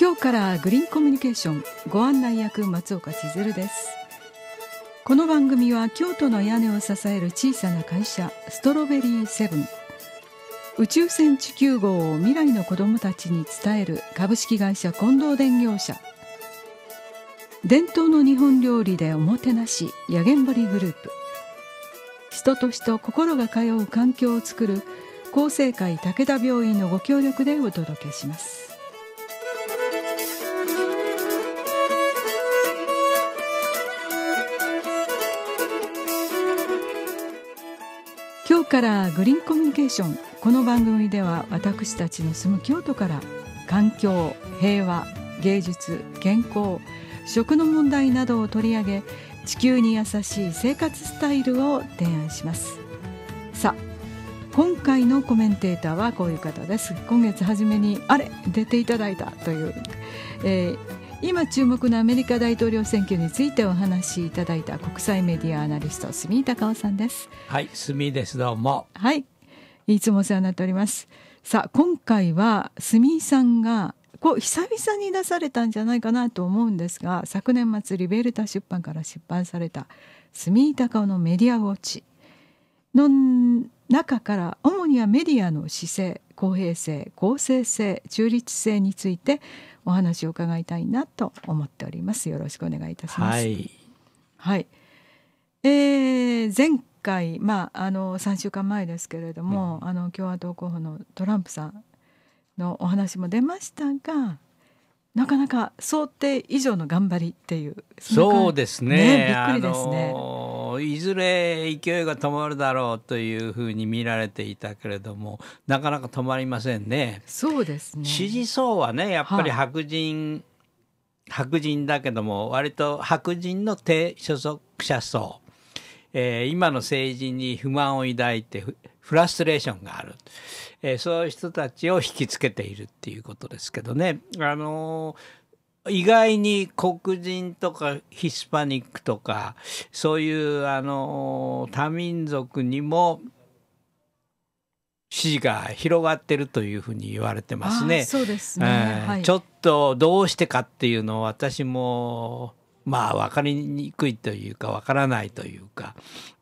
今日からグリーンコミュニケーションご案内役松岡千鶴ですこの番組は京都の屋根を支える小さな会社ストロベリーセブン宇宙船地球号を未来の子どもたちに伝える株式会社近藤電業社伝統の日本料理でおもてなしやげんぼりグループ人と人心が通う環境をつくる厚生会武田病院のご協力でお届けしますからグリーンコミュニケーションこの番組では私たちの住む京都から環境平和芸術健康食の問題などを取り上げ地球に優しい生活スタイルを提案しますさあ今回のコメンテーターはこういう方です今月初めにあれ出ていただいたという、えー今注目のアメリカ大統領選挙についてお話しいただいた国際メディアアナリスト住井孝夫さんですはい住井ですどうもはいいつもお世話になっておりますさあ今回は住井さんがこう久々に出されたんじゃないかなと思うんですが昨年末リベルタ出版から出版された住井隆夫のメディアウォッチの中から主にはメディアの姿勢公平性公正性中立性についてお話を伺いたいなと思っておりますよろしくお願いいたしますはい、はい、えー、前回まああの三週間前ですけれども、うん、あの共和党候補のトランプさんのお話も出ましたがなかなか想定以上の頑張りっていうそうですね、ね、びっくりですね、あのー、いずれ勢いが止まるだろうというふうに見られていたけれどもなかなか止まりませんねそうですね支持層はねやっぱり白人、は白人だけども割と白人の低所属者層、えー、今の政治に不満を抱いてフラストレーションがある、えー、そういう人たちを引きつけているっていうことですけどね。あのー、意外に黒人とかヒスパニックとかそういうあのー、多民族にも支持が広がってるというふうに言われてますね。そうですね、ちょっとどうしてかっていうのを私もまあ分かりにくいというか分からないというか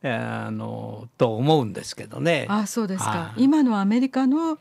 あのと思うんですけどね。あそうですか、今のアメリカの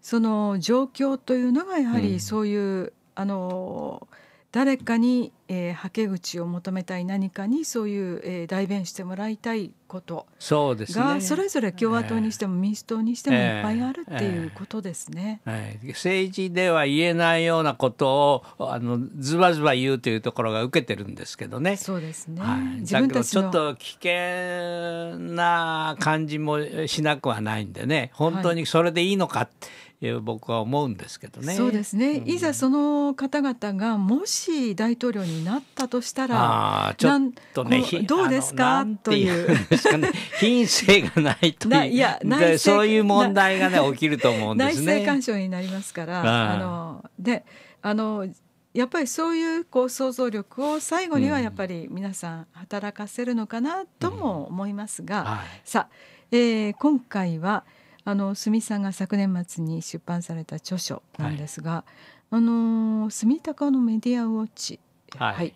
その状況というのがやはりそういう、うん、あの誰かに、えー、はけ口を求めたい何かにそういう、えー、代弁してもらいたいことがそれぞれ共和党にしても民主党にしてもいっぱいあるっていうことですね、ええ政治では言えないようなことをあのズバズバ言うというところが受けてるんですけどねそうですね、はい、自分たちちょっと危険な感じもしなくはないんでね本当にそれでいいのかって、はいいう僕は思うんですけどね。そうですね、うん、いざその方々がもし大統領になったとしたらちょっとねどうですかという 品性がないといういや内そういう問題がね起きると思うんですね。内政干渉になりますから、あのであのやっぱりそういうこう想像力を最後にはやっぱり皆さん働かせるのかなとも思いますが、うんはい、さあ、えー、今回は「あの住さんが昨年末に出版された著書なんですが、はい、あの住高のメディアウォッチ、はい、はい、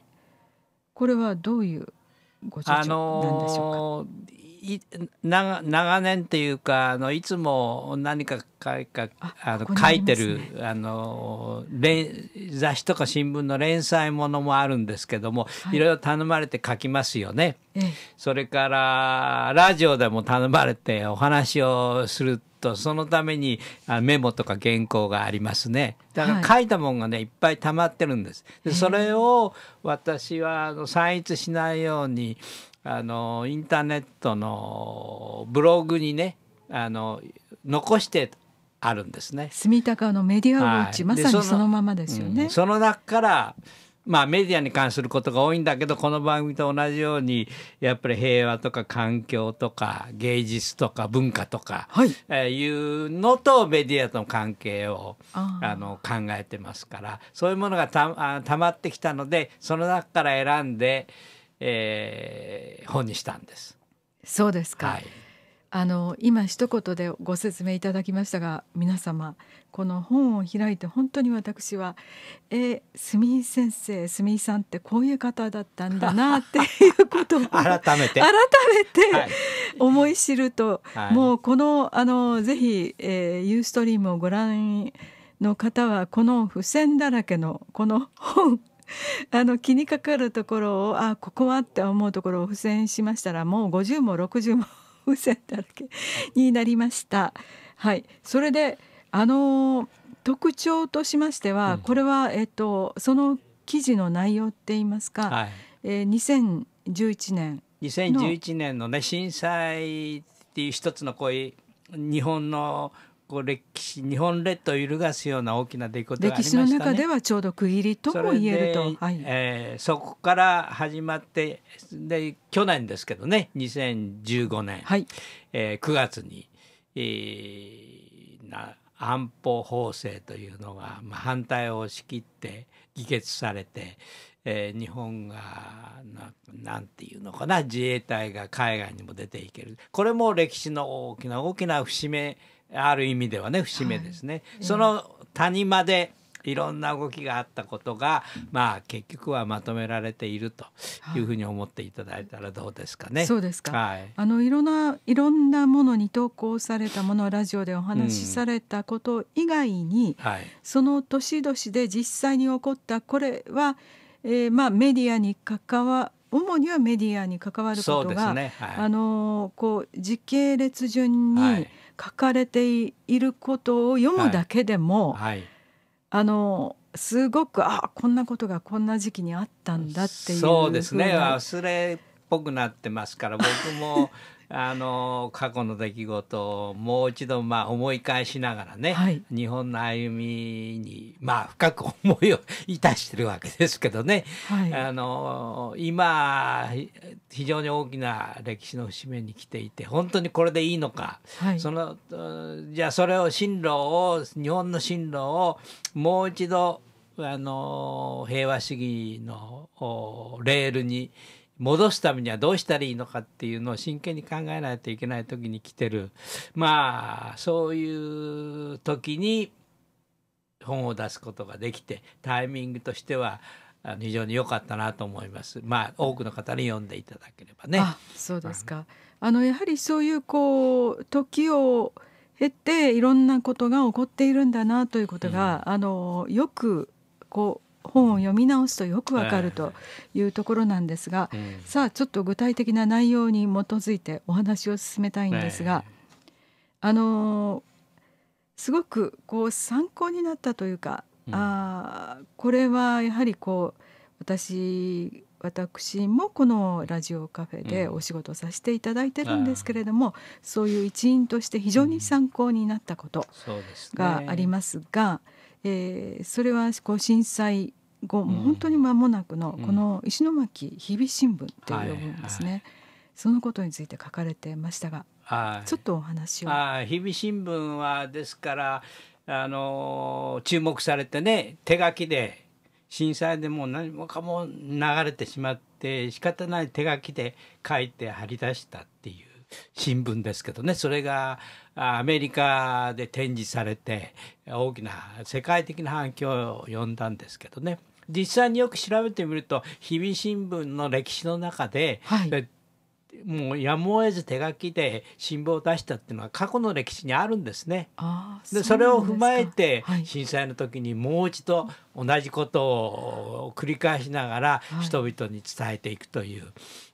これはどういうご著書なんでしょうか。あのーい長長年っていうかあのいつも何かかかあの書いてるあの連雑誌とか新聞の連載ものもあるんですけども、い、ろいろ頼まれて書きますよね。それからラジオでも頼まれてお話をするとそのためにメモとか原稿がありますね。だから書いたもんがねいっぱい溜まってるんです。でそれを私はあの散逸しないようにあのインターネットのブログにねあの残してあるんですね。住高のメディアウォッチ、はい、まさにそのままですよね。うん、その中からまあメディアに関することが多いんだけど、この番組と同じように、やっぱり平和とか環境とか芸術とか文化とか、はい、えいうのとメディアとの関係をあの考えてますから、そういうものがたあ溜まってきたので、その中から選んで、えー、本にしたんです。そうですか、はい、あの今一言でご説明いただきましたが皆様この本を開いて本当に私は「え住井先生住井さんってこういう方だったんだな」って いうことを改めて改めて、思い知ると、はい、もうこのあのぜひ、えー、ユーストリームをご覧の方はこの付箋だらけのこの本 あの気にかかるところをあここはって思うところを付箋しましたらもう50も60も 付箋だらけになりました。はい、それであの特徴としましては、うん、これは、えっと、その記事の内容っていいますか、はい、えー、2011年2011年のね震災っていう一つのこういう日本のこう歴史日本列島を揺るがすような大きな出来事がありました、ね、歴史の中ではちょうど区切りとも言えると、はい、えー、そこから始まってで去年ですけどね2015年、はいえー、9月に、えー、な安保法制というのが、まあ、反対を押し切って議決されて、えー、日本がななんていうのかな自衛隊が海外にも出ていけるこれも歴史の大きな大きな節目ある意味ではね節目ですね、はいその谷間でいろんな動きがあったことが、まあ、結局はまとめられているというふうに思っていただいたらどうですかね。そうですか、はい、あのいろんないろんなものに投稿されたものラジオでお話しされたこと以外に、うんはい、その年々で実際に起こったこれは、えー、まあ、メディアに関わ主にはメディアに関わることが、ねはい、あのこう時系列順に、はい書かれていることを読むだけでも、はい、あのすごくあこんなことがこんな時期にあったんだっていうそうですね忘れっぽくなってますから僕も あの過去の出来事をもう一度まあ思い返しながらね、はい、日本の歩みにまあ深く思いをいたしてるわけですけどね、はい、あの今非常に大きな歴史の節目に来ていて本当にこれでいいのか、はい、そのじゃあそれを進路を日本の進路をもう一度あの平和主義のレールに戻すためにはどうしたらいいのかっていうのを真剣に考えないといけない時に来てるまあそういう時に本を出すことができてタイミングとしては非常に良かったなと思います。まあ多くの方に読んでいただければね。あそうですか。あのやはりそういうこう時を経ていろんなことが起こっているんだなということが、うん、あのよくこう本を読み直すとよくわかるというところなんですが、えー、さあちょっと具体的な内容に基づいてお話を進めたいんですが、えー、あのすごくこう参考になったというか、うん、あこれはやはりこう私私もこのラジオカフェでお仕事させていただいてるんですけれども、うん、そういう一員として非常に参考になったことがありますが、うんえー、それはこう震災後、もう本当に間もなくのこの石巻日々新聞という部分ですね、はいはい、そのことについて書かれてましたが、はい、ちょっとお話を。日々新聞はですからあの注目されてね手書きで震災でもう何もかも流れてしまって仕方ない手書きで書いて貼り出したっていう新聞ですけどねそれがアメリカで展示されて大きな世界的な反響を呼んだんですけどね実際によく調べてみると日々新聞の歴史の中で、はい、もうやむを得ず手書きで新聞を出したっていうのは過去の歴史にあるんですね。そでそれを踏まえて、震災の時にもう一度同じことを繰り返しながら人々に伝えていくという。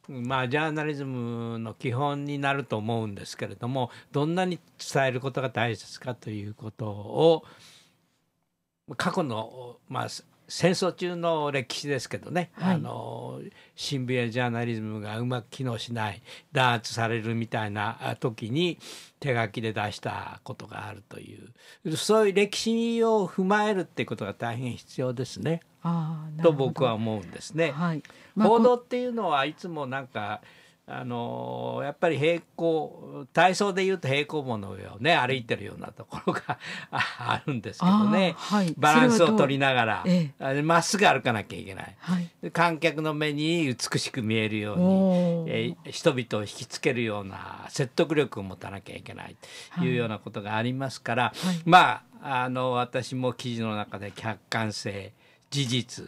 まあ、ジャーナリズムの基本になると思うんですけれどもどんなに伝えることが大切かということを過去の、まあ、戦争中の歴史ですけどね、はい、あの新聞やジャーナリズムがうまく機能しない弾圧されるみたいな時に手書きで出したことがあるというそういう歴史を踏まえるっていうことが大変必要ですねと僕は思うんですね。はい報道っていうのはいつもなんかあのやっぱり平行体操でいうと平行棒の上をね歩いてるようなところが あるんですけどね、はい、バランスを取りながらま、ええ、っすぐ歩かなきゃいけない、はい、観客の目に美しく見えるように、えー、人々を引きつけるような説得力を持たなきゃいけないというようなことがありますから、はい、まああの私も記事の中で客観性事実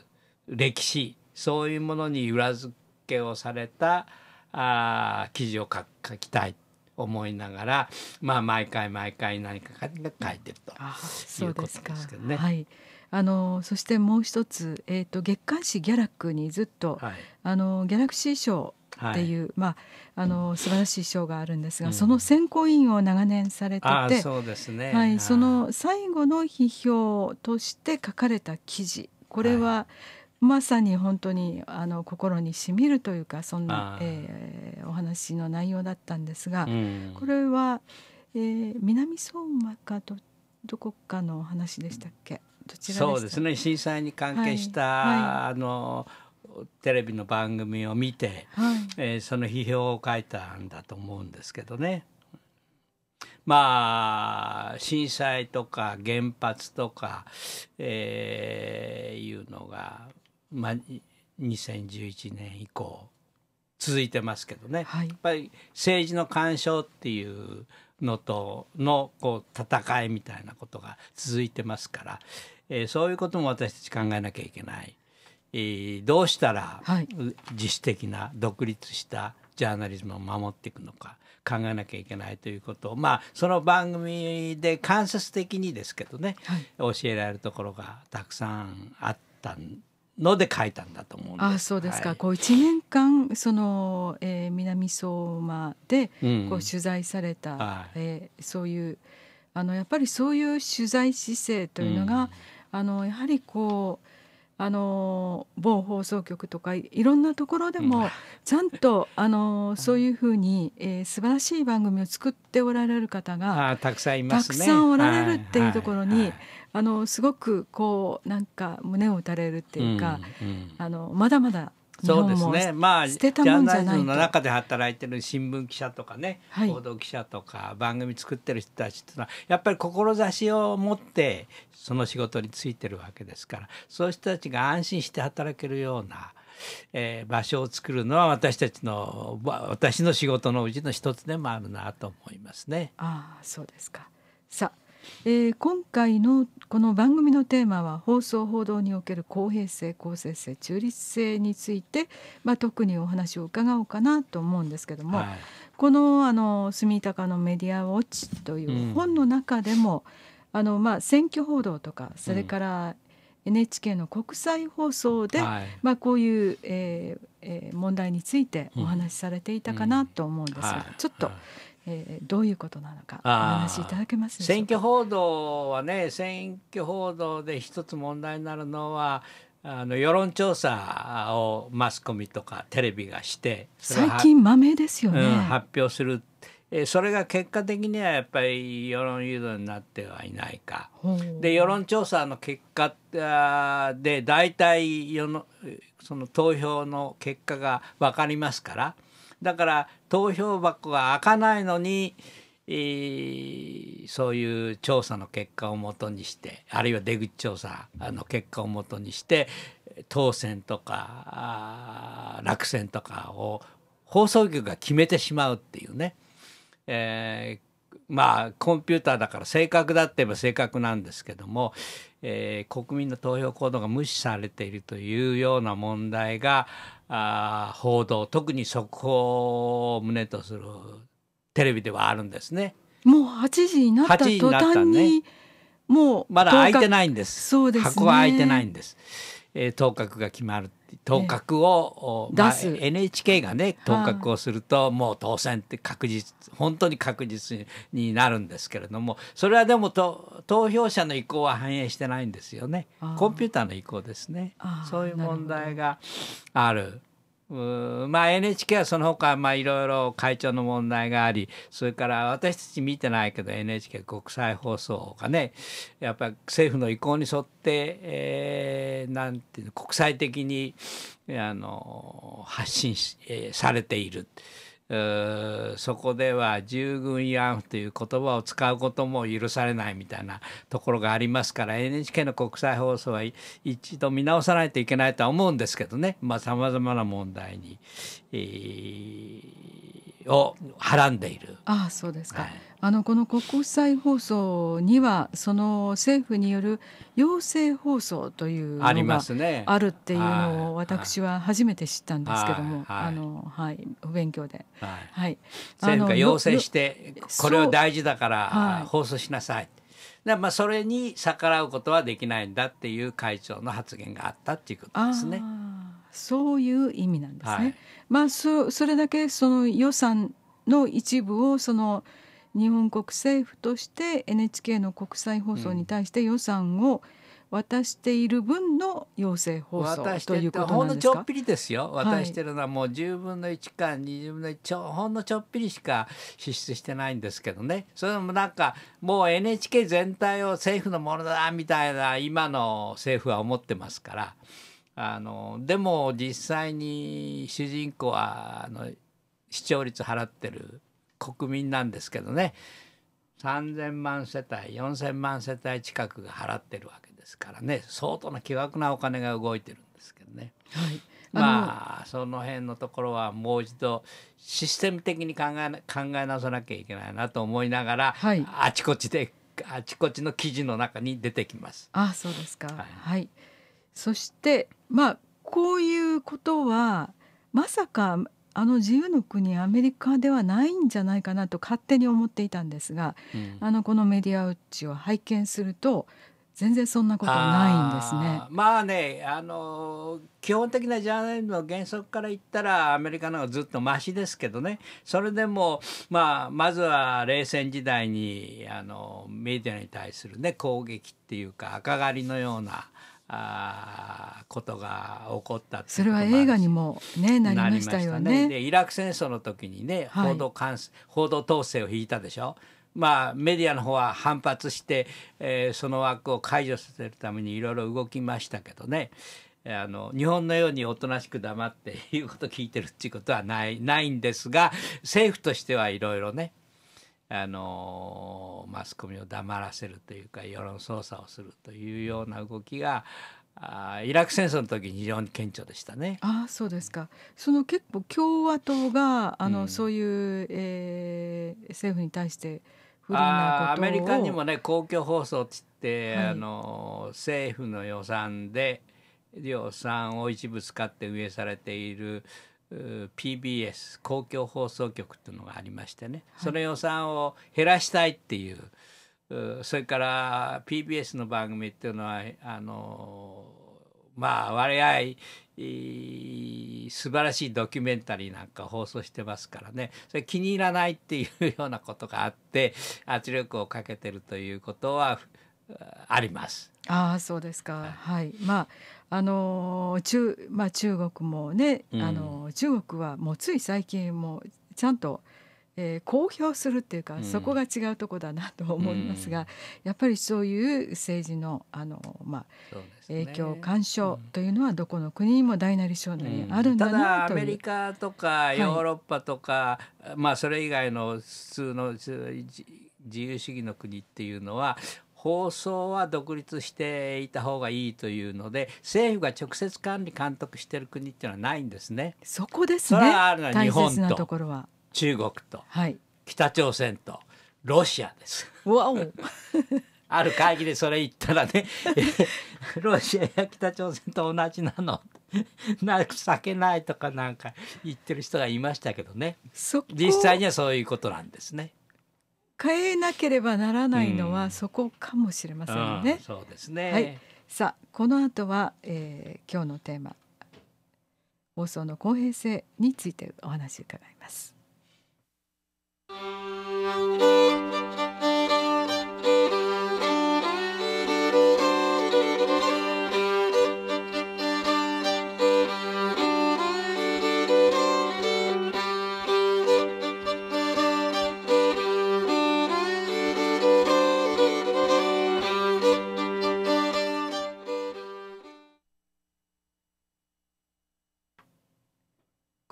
歴史そういうものに裏付けをされたあ記事を書きたい思いながら、まあ、毎回毎回何か書いてるとそうですけどね。はい、あのそしてもう一つ、えーと、と月刊誌「ギャラック」にずっと、はい、あのギャラクシー賞っていう、はい、まああの素晴らしい賞があるんですが、うん、その選考委員を長年されてて、そうですね。はい、その最後の批評として書かれた記事、これは、はいまさに本当にあの心にしみるというかそんな、えー、お話の内容だったんですが、うん、これは、えー、南相馬かどどこかの話でしたっけどちらそうですね震災に関係した、はいはい、あのテレビの番組を見て、はい、えー、その批評を書いたんだと思うんですけどね。まあ震災とか原発とか、えー、いうのがまあ、2011年以降続いてますけどね、はい、やっぱり政治の干渉っていうのとのこう戦いみたいなことが続いてますから、えー、そういうことも私たち考えなきゃいけない、えー、どうしたら自主的な独立したジャーナリズムを守っていくのか考えなきゃいけないということをまあその番組で間接的にですけどね、はい、教えられるところがたくさんあったんですので書いたんだと思うんです。あそうですか。はい、こう一年間その、えー、南相馬でこう取材された、うんはい、えー、そういうあのやっぱりそういう取材姿勢というのが、うん、あのやはりこうあの某放送局とかいろんなところでもちゃんと、あのそういうふうに、えー、素晴らしい番組を作っておられる方がたくさんいます、ね、たくさんおられるっていうところに、はいはいはい、あのすごくこうなんか胸を打たれるっていうか、うんうん、あのまだまだそうですね。まあ、ジャーナリズムの中で働いてる新聞記者とかね、はい、報道記者とか番組作ってる人たちっていうのは、やっぱり志を持ってその仕事に就いてるわけですから、そういう人たちが安心して働けるような。えー、場所を作るのは私たちの私の仕事のうちの一つでもあるなと思いますね。ああそうですか。さあえー、今回のこの番組のテーマは放送報道における公平性公正性中立性について、まあ、特にお話を伺おうかなと思うんですけども、はい、このあの「住高のメディアウォッチ」という本の中でも、うん、あのまあ、選挙報道とかそれから、NHK の国際放送で、うん、まあ、こういう、えーえー、問題についてお話しされていたかなと思うんですが、うんはい、ちょっと、えー、どういうことなのかお話しいただけます選挙報道はね選挙報道で一つ問題になるのはあの世論調査をマスコミとかテレビがして最近まめですよね、うん、発表するえそれが結果的にはやっぱり世論誘導になってはいないか。で世論調査の結果で大体世のその投票の結果が分かりますからだから投票箱が開かないのに、えー、そういう調査の結果をもとにしてあるいは出口調査の結果をもとにして当選とか落選とかを放送局が決めてしまうっていうね、えー、まあコンピューターだから正確だって言えば正確なんですけども、えー、国民の投票行動が無視されているというような問題があ報道特に速報を旨とするテレビではあるんですね。もう8時になった途端にに、ね、もうまだ開いてないんです。です、ね、箱は開いてないんです。えー、当確が決まる当確を、まあ、NHK がね当確をするともう当選って確実本当に確実になるんですけれどもそれはでもと投票者の意向は反映してないんですよねコンピューターの意向ですねそういう問題がある。まあ NHK はその他まあいろいろ会長の問題がありそれから私たち見てないけど NHK 国際放送がねやっぱり政府の意向に沿って、えー、なんていうの国際的にあの発信し、えー、されている。そこでは従軍慰安婦という言葉を使うことも許されないみたいなところがありますから NHK の国際放送は一度見直さないといけないとは思うんですけどねさまざ、まな問題に、えーをはらんでいる。あそうですか、はい、あのこの国際放送にはその政府による要請放送というのがあるっていうのを私は初めて知ったんですけども、あのはいお勉強で、はい、はい、政府が要請してこれは大事だから放送しなさい。でまあそれに逆らうことはできないんだっていう会長の発言があったっていうことですね。そういう意味なんですね。はい、まあ、それだけその予算の一部をその日本国政府として NHK の国際放送に対して予算を渡している分の要請放送ということほんのちょっぴりですよ渡してるのはもう10分の1か20分の1ほんのちょっぴりしか支出してないんですけどねそれもなんかもう NHK 全体を政府のものだみたいな今の政府は思ってますから。あのでも実際に主人公はあの視聴率払ってる国民なんですけどね3,000万世帯4,000万世帯近くが払ってるわけですからね相当な巨額なお金が動いてるんですけどね。はい、あまあその辺のところはもう一度システム的に考え考え直さなきゃいけないなと思いながら、はい、あちこちであちこちの記事の中に出てきます。あそうですか、はい、はい、そしてまあこういうことはまさかあの自由の国アメリカではないんじゃないかなと勝手に思っていたんですが、うん、あのこのメディアウッチを拝見すると全然そんなことないんですね。あまあねあの基本的なジャーナリズムの原則から言ったらアメリカの方がずっとましですけどねそれでも、まあ、まずは冷戦時代にあのメディアに対する、ね、攻撃っていうか赤狩りのような。あことが起こったそれは映画にも、ね、なりましたよね、ね、イラク戦争の時にね報道監はい、報道統制を引いたでしょ。まあ、メディアの方は反発して、えー、その枠を解除させるためにいろいろ動きましたけどねあの日本のようにおとなしく黙って言うこと聞いてるっていうことはないないんですが政府としてはいろいろねあのマスコミを黙らせるというか世論操作をするというような動きがあイラク戦争の時非常に顕著でしたね。あそうですか。その結構共和党があの、うん、そういう、えー、政府に対して不利なアメリカにもね公共放送つって、はい、あの政府の予算で予算を一部使って運営されている PBS 公共放送局っていうのがありましてね、はい、その予算を減らしたいっていうそれから PBS の番組っていうのはあのまあ割合素晴らしいドキュメンタリーなんか放送してますからねそれ気に入らないっていうようなことがあって圧力をかけてるということはあります。ああそうですか、はい、はい、まああの中まあ、中国もね、うん、あの中国はもうつい最近もちゃんと、えー、公表するっていうか、うん、そこが違うとこだなと思いますが、うん、やっぱりそういう政治のあの、まあ、ね、影響干渉というのはどこの国にも大なり小なりあるんだなという、うん、アメリカとかヨーロッパとか、はい、まあそれ以外の普通の自由主義の国っていうのは放送は独立していた方がいいというので政府が直接管理監督している国っていうのはないんですね。そこですね。それはあるのは日本と中国と、はい、北朝鮮とロシアです。わお ある会議でそれ言ったらね ロシアや北朝鮮と同じなのな避けないとかなんか言ってる人がいましたけどね実際にはそういうことなんですね。変えなければならないのはそこかもしれませんね。そうですね、はい、さあこの後は、えー、今日のテーマ放送の公平性についてお話を伺います。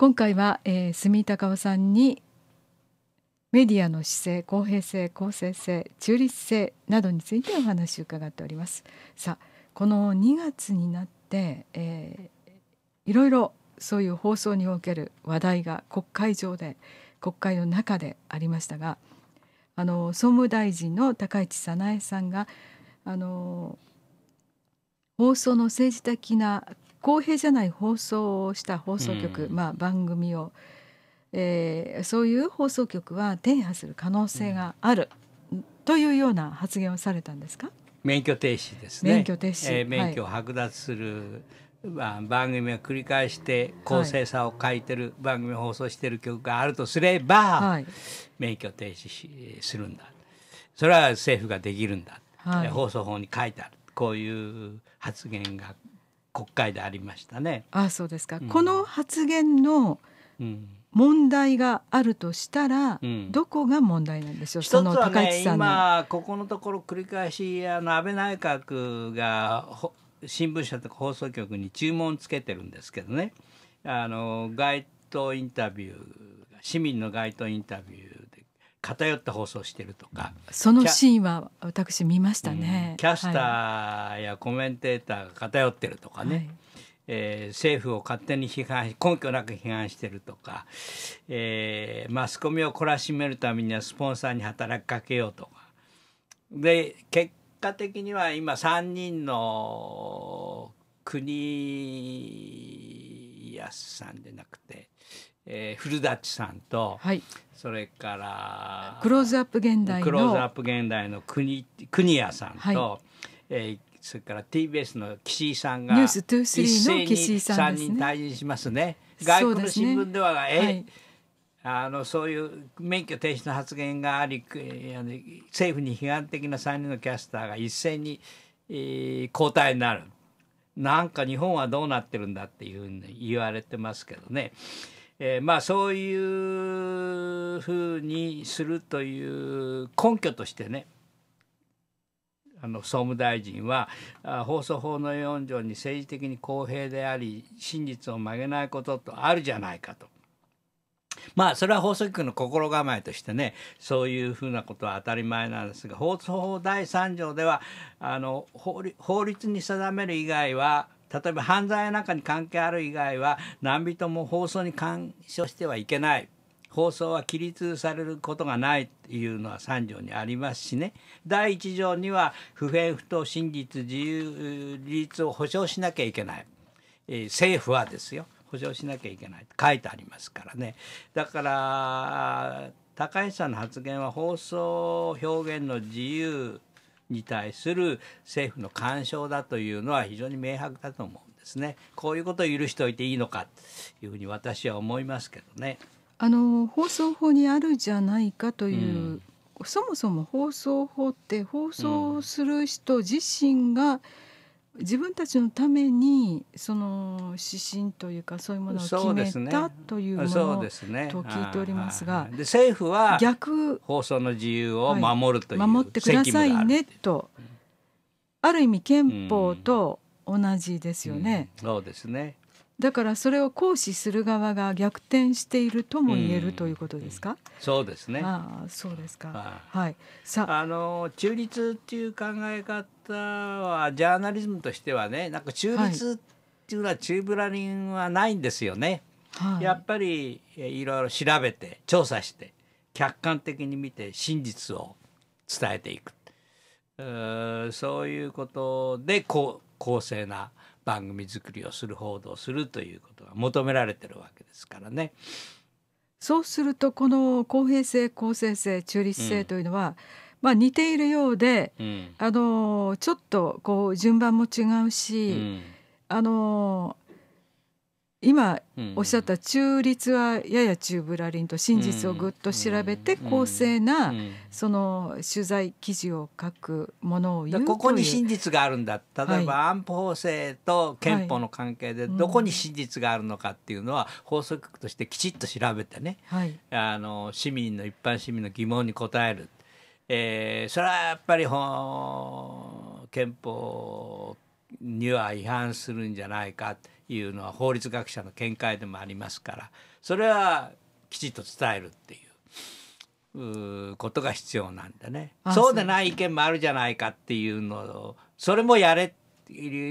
今回は、えー、住井隆夫さんにメディアの姿勢公平性公正性中立性などについてお話を伺っておりますさあこの2月になって、えー、いろいろそういう放送における話題が国会上で国会の中でありましたがあの総務大臣の高市早苗さんがあの放送の政治的な公平じゃない放送をした放送局、うん、まあ、番組を、えー、そういう放送局は転破する可能性がある、うん、というような発言をされたんですか免許停止ですね免許停止、えー、免許を剥奪する、はい番組を繰り返して公正さを書いてる、はい、番組を放送してる局があるとすれば、はい、免許停止しするんだそれは政府ができるんだ、はい、放送法に書いてあるこういう発言が国会でありましたね。あそうですか、うん、この発言の問題があるとしたら、うん、どこが問題なんでしょう、その高市さん、ね、今ここのところ繰り返しあの安倍内閣が新聞社とか放送局に注文つけてるんですけどねあの街頭インタビュー市民の街頭インタビュー偏った放送してるとかそのシーンは私見ましたね、キャスターやコメンテーターが偏ってるとかね、はい、えー、政府を勝手に批判根拠なく批判してるとか、えー、マスコミを懲らしめるためにはスポンサーに働きかけようとかで結果的には今3人の国安さんじゃなくてえー、古舘さんと、はい、それからクローズアップ現代のクローズアップ現代の国国谷さんと、はい、えー、それから TBS の岸井さんがニュース23の岸井さんですね。退任しますね。外国の新聞では、ね、え、はい、あのそういう免許停止の発言があり政府に批判的な3人のキャスターが一斉に、えー、交代になるなんか日本はどうなってるんだっていうふうに言われてますけどね。えー、まあそういうふうにするという根拠としてねあの総務大臣は放送法の4条に政治的に公平であり真実を曲げないこととあるじゃないかと。まあそれは放送局の心構えとしてねそういうふうなことは当たり前なんですが放送法第3条ではあの法律に定める以外は例えば犯罪なんかに関係ある以外は何人も放送に干渉してはいけない放送は規律されることがないというのは3条にありますしね第1条には不偏不当真実自由自立を保障しなきゃいけない、えー、政府はですよ保障しなきゃいけないと書いてありますからねだから高橋さんの発言は放送表現の自由に対する政府の干渉だというのは非常に明白だと思うんですね。こういうことを許しておいていいのかというふうに私は思いますけどね。あの放送法にあるじゃないかという、うん、そもそも放送法って放送する人自身が、うん自分たちのためにその指針というかそういうものを決めたというものと聞いておりますが、ね、政府は逆放送の自由を守るという、はい、守ってくださいねとある意味憲法と同じですよね、うんうん、そうですねだからそれを行使する側が逆転しているとも言えるということですか。うん、そうですね。ああ、そうですか。はい。さあ、あの中立っていう考え方はジャーナリズムとしてはねなんか中立っていうのは中ブラリンはないんですよね。はい、やっぱりいろいろ調べて調査して客観的に見て真実を伝えていくうそういうことでこう公正な番組作りをする報道するということが求められてるわけですからね。そうするとこの公平性公正性中立性というのは、うんまあ、似ているようで、うん、あのちょっとこう順番も違うし、うん、あの今おっしゃった中立はやや中ぶらりんと真実をぐっと調べて公正なその取材記事を書くものを言うここに真実があるんだ例えば安保法制と憲法の関係でどこに真実があるのかっていうのは法則局としてきちっと調べてね、あの市民の一般市民の疑問に答える。えー、それはやっぱり憲法には違反するんじゃないかというのは法律学者の見解でもありますからそれはきちっと伝えるっていうことが必要なんだねそうでない意見もあるじゃないかっていうのをそれもやれ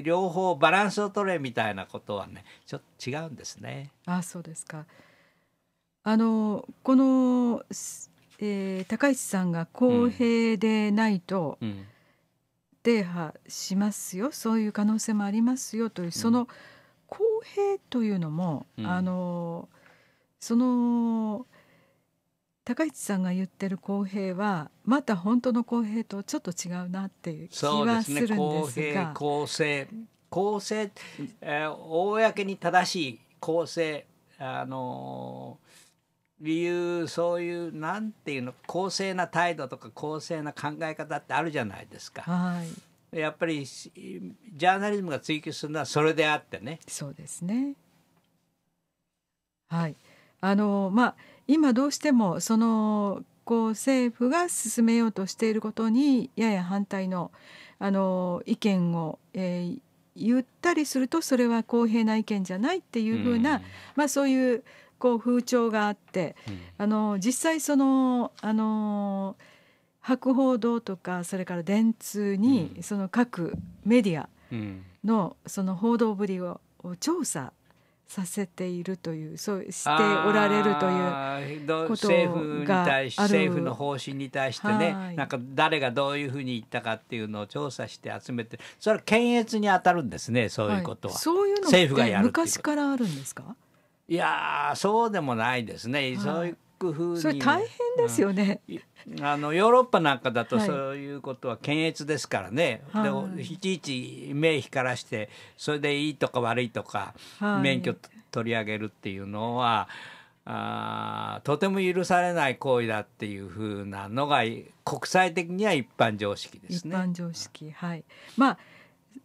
両方バランスを取れみたいなことはねちょっと違うんですね。あそうですかあのこのえー、高市さんが公平でないと停波しますよ、うん、そういう可能性もありますよというその公平というのも、うん、あのその高市さんが言ってる公平はまた本当の公平とちょっと違うなっていう気はするんですが。ですね、公平公正公正、えー、公に正しい公正あのー理由そういうなんていうの公正な態度とか公正な考え方ってあるじゃないですか。はい、やっぱりジャーナリズムが追求するのはそれであってね。そうですね。はい。あのまあ今どうしてもそのこう政府が進めようとしていることにやや反対のあの意見を、えー、言ったりするとそれは公平な意見じゃないっていうふうな、まあ、そういうこう風潮があって、あの実際そのあの博報堂とかそれから電通にその各メディアのその報道ぶりを調査させているというそうしておられるということがある政府の方針に対してね、はい、なんか誰がどういうふうに言ったかっていうのを調査して集めてそれは検閲に当たるんですねそういうことは、はい、そういうのって昔からあるんですかいやそうでもないですね、はい、そういうくふうにそれ大変ですよね、うん、あのヨーロッパなんかだとそういうことは検閲ですからね、はい、でいちいち目光らしてそれでいいとか悪いとか、はい、免許取り上げるっていうのはあとても許されない行為だっていうふうなのが国際的には一般常識ですね。一般常識はいまあ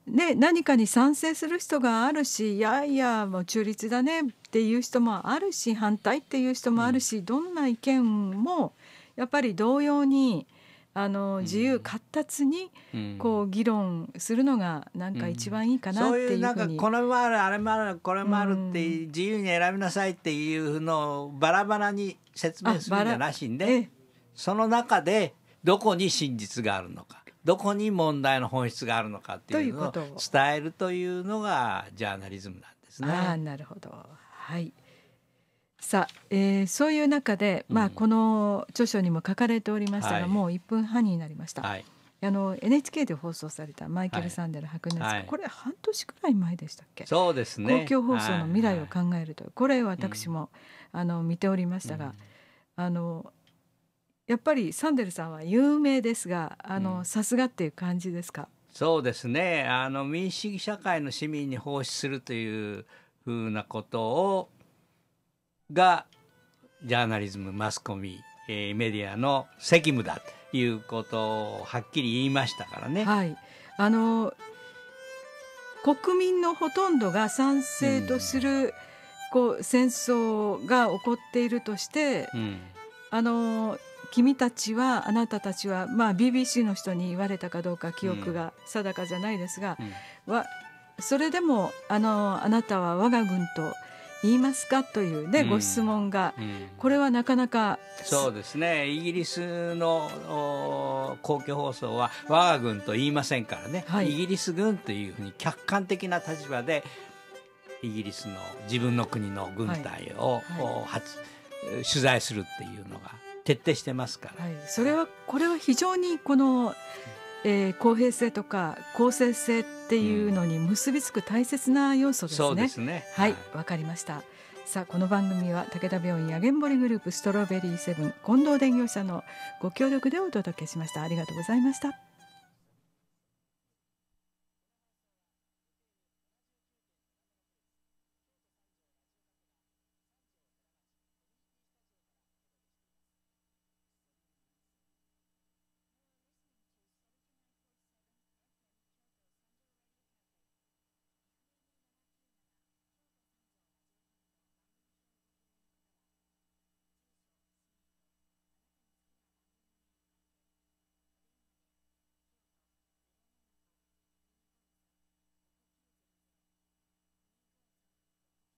ね、何かに賛成する人があるしいやいやもう中立だねっていう人もあるし反対っていう人もあるし、うん、どんな意見もやっぱり同様にあの自由闊達にこう議論するのがなんか一番いいかなっていうふうに、うん、そういうなんかこれもあるあれもあるこれもあるって自由に選びなさいっていうのをバラバラに説明するんじゃなしんでその中でどこに真実があるのかどこに問題の本質があるのかっていうのを伝えるというのがジャーナリズムなんですね。あなるほどはいさあ、えー、そういう中で、まあ、この著書にも書かれておりましたが、はい、もう1分半になりました。はいあの NHK で放送されたマイケル・サンデル白熱、はい、これ半年くらい前でしたっけそうですね公共放送の未来を考えると、はい、これ私も、うん、あの見ておりましたが、うん、あのやっぱりサンデルさんは有名ですがあの、うん、さすがっていう感じですかそうですねあの民主主義社会の市民に奉仕するというふうなことをがジャーナリズムマスコミ、えー、メディアの責務だということをはっきり言いましたからね。はい、あの国民のほとんどが賛成とする、うん、こう戦争が起こっているとして、うん、あの君たちはあなたたちは、まあ、BBC の人に言われたかどうか記憶が定かじゃないですが、うん、それでもあのあなたは我が軍と言いますかというね、ね、うん、ご質問が、うん、これはなかなかそうですねイギリスの公共放送は我が軍と言いませんからね、はい、イギリス軍というふうに客観的な立場でイギリスの自分の国の軍隊を、はいはい、取材するっていうのが徹底してますから、はい、それはこれは非常にこの、えー、公平性とか公正性っていうのに結びつく大切な要素ですね。うん、ですねはいわ、はい、かりましたさあこの番組は武田病院やげんぼりグループストロベリーセブン近藤電業者のご協力でお届けしましたありがとうございました。